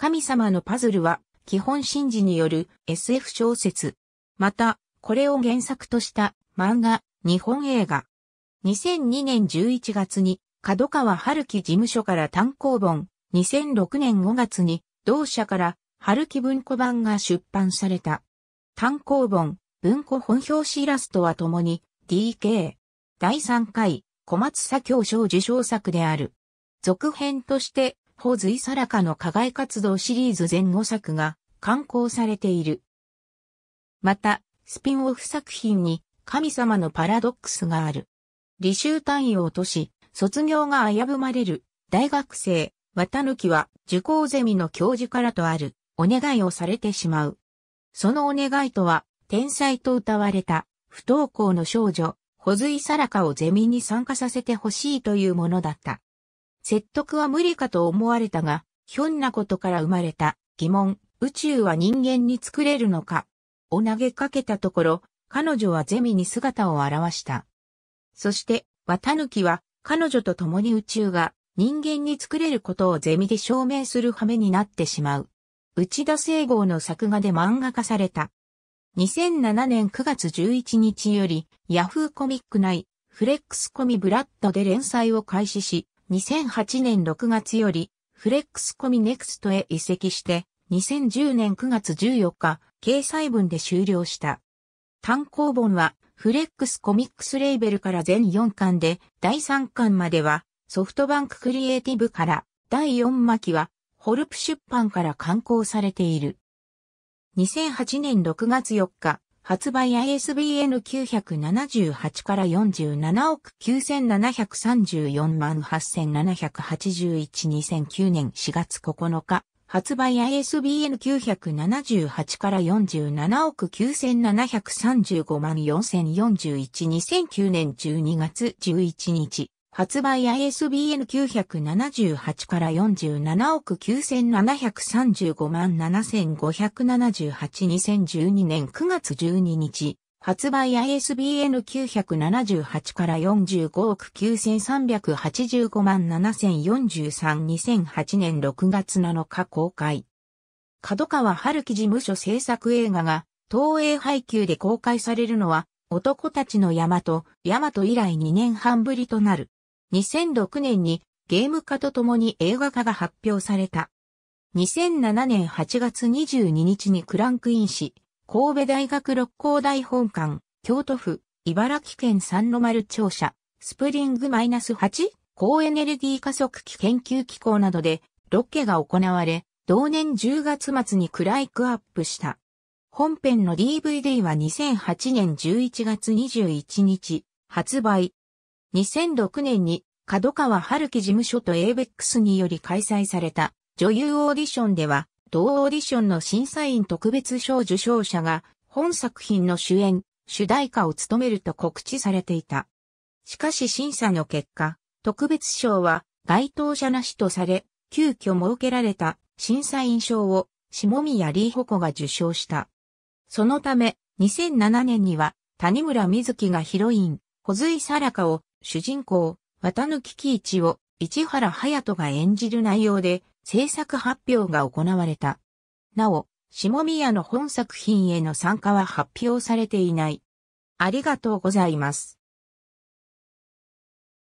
神様のパズルは、基本神事による SF 小説。また、これを原作とした漫画、日本映画。2002年11月に、角川春樹事務所から単行本、2006年5月に、同社から春樹文庫版が出版された。単行本、文庫本表紙イラストはともに、DK。第3回、小松左京賞受賞作である。続編として、ホズイサラカの課外活動シリーズ前後作が刊行されている。また、スピンオフ作品に神様のパラドックスがある。履修単位を落とし、卒業が危ぶまれる大学生、綿貫は受講ゼミの教授からとあるお願いをされてしまう。そのお願いとは、天才と歌われた不登校の少女、ホズイサラカをゼミに参加させてほしいというものだった。説得は無理かと思われたが、ひょんなことから生まれた疑問、宇宙は人間に作れるのかを投げかけたところ、彼女はゼミに姿を現した。そして、綿貫は彼女と共に宇宙が人間に作れることをゼミで証明する羽目になってしまう。内田聖郷の作画で漫画化された。2007年9月11日より、ヤフーコミック内、フレックスコミブラッドで連載を開始し、2008年6月より、フレックスコミネクストへ移籍して、2010年9月14日、掲載文で終了した。単行本は、フレックスコミックスレーベルから全4巻で、第3巻までは、ソフトバンククリエイティブから、第4巻は、ホルプ出版から刊行されている。2008年6月4日、発売 i s b n 9 7 8から47億9734万87812009年4月9日。発売 i s b n 9 7 8から47億9735万4041 2009年12月11日。発売 ISBN978 から47億9735万7578 2012年9月12日。発売 ISBN978 から45億9385万70432008年6月7日公開。角川春樹事務所制作映画が東映配給で公開されるのは男たちの山と山と以来2年半ぶりとなる。2006年にゲーム化とともに映画化が発表された。2007年8月22日にクランクインし、神戸大学六甲大本館、京都府、茨城県三の丸庁舎、スプリング -8 高エネルギー加速器研究機構などでロケが行われ、同年10月末にクライクアップした。本編の DVD は2008年11月21日発売、2006年に角川春樹事務所と ABEX により開催された女優オーディションでは、同オーディションの審査員特別賞受賞者が本作品の主演、主題歌を務めると告知されていた。しかし審査の結果、特別賞は該当者なしとされ、急遽設けられた審査員賞を下宮里穂子が受賞した。そのため、2007年には谷村瑞希がヒロイン、小津さらかを主人公、綿貫喜一を市原隼人が演じる内容で制作発表が行われた。なお、下宮の本作品への参加は発表されていない。ありがとうございます。